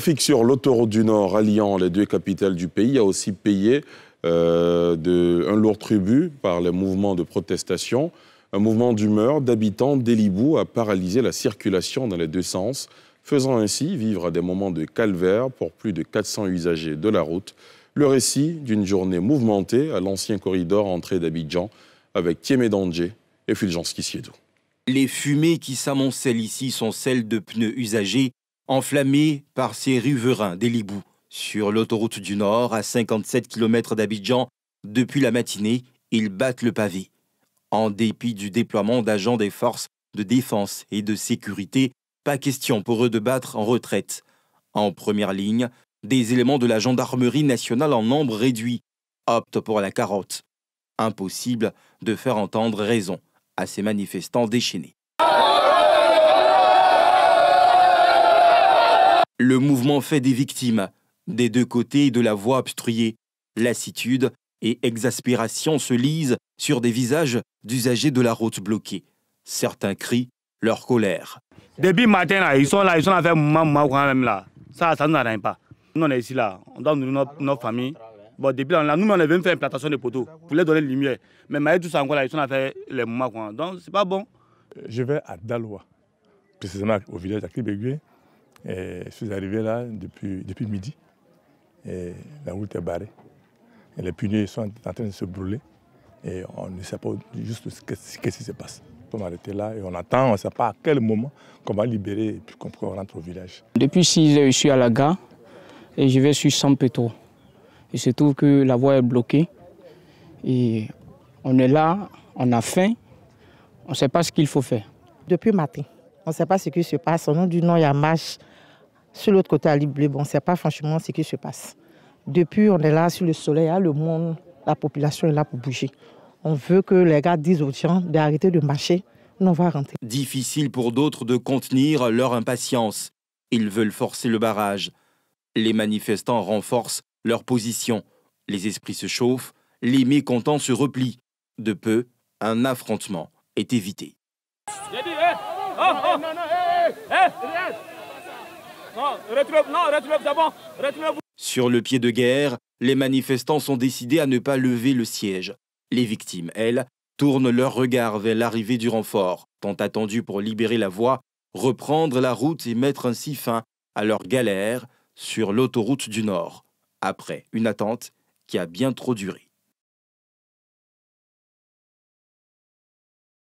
Fixe sur l'autoroute du Nord alliant les deux capitales du pays a aussi payé euh, de, un lourd tribut par les mouvements de protestation. Un mouvement d'humeur d'habitants d'Elibou a paralysé la circulation dans les deux sens, faisant ainsi vivre à des moments de calvaire pour plus de 400 usagers de la route. Le récit d'une journée mouvementée à l'ancien corridor entrée d'Abidjan avec Thiemé Danger et Fulgence Kissiedou Les fumées qui s'amoncellent ici sont celles de pneus usagés Enflammés par ces riverains des Sur l'autoroute du Nord, à 57 km d'Abidjan, depuis la matinée, ils battent le pavé. En dépit du déploiement d'agents des forces de défense et de sécurité, pas question pour eux de battre en retraite. En première ligne, des éléments de la gendarmerie nationale en nombre réduit optent pour la carotte. Impossible de faire entendre raison à ces manifestants déchaînés. Le mouvement fait des victimes, des deux côtés de la voie obstruée. Lassitude et exaspération se lisent sur des visages d'usagers de la route bloquée. Certains crient leur colère. Depuis matin, là, ils sont là, ils sont là, fait maman, maman, quand même là. Ça, ça ne nous pas. Nous, on est ici là, on doit notre, notre, famille. Bon, depuis là, nous, on est venu faire une plantation de poteaux pour les donner de lumière. Mais malgré tout ça, encore là, ils sont là, fait les mamans, Donc, Donc, c'est pas bon. Je vais à Daloa, précisément au village d'Akribegué je suis arrivé là depuis, midi. Et la route est barrée. les pneus sont en train de se brûler. Et on ne sait pas juste ce, qui se passe. On m'arrêter là et on attend, on ne sait pas à quel moment qu'on va libérer et puis qu'on rentre au village. Depuis 6 heures, je suis à la gare et je vais sur Saint-Péto. Il se trouve que la voie est bloquée. Et on est là, on a faim, on ne sait pas ce qu'il faut faire. Depuis matin, on ne sait pas ce qui se passe. Au nom du nom il y a marche. Sur l'autre côté, à on bon, c'est pas franchement ce qui se passe. Depuis, on est là sur le soleil, le monde, la population est là pour bouger. On veut que les gars disent aux gens d'arrêter de marcher, on va rentrer. Difficile pour d'autres de contenir leur impatience. Ils veulent forcer le barrage. Les manifestants renforcent leur position. Les esprits se chauffent, les mécontents se replient. De peu, un affrontement est évité. Sur le pied de guerre, les manifestants sont décidés à ne pas lever le siège. Les victimes, elles, tournent leur regard vers l'arrivée du renfort, tant attendu pour libérer la voie, reprendre la route et mettre ainsi fin à leur galère sur l'autoroute du Nord, après une attente qui a bien trop duré.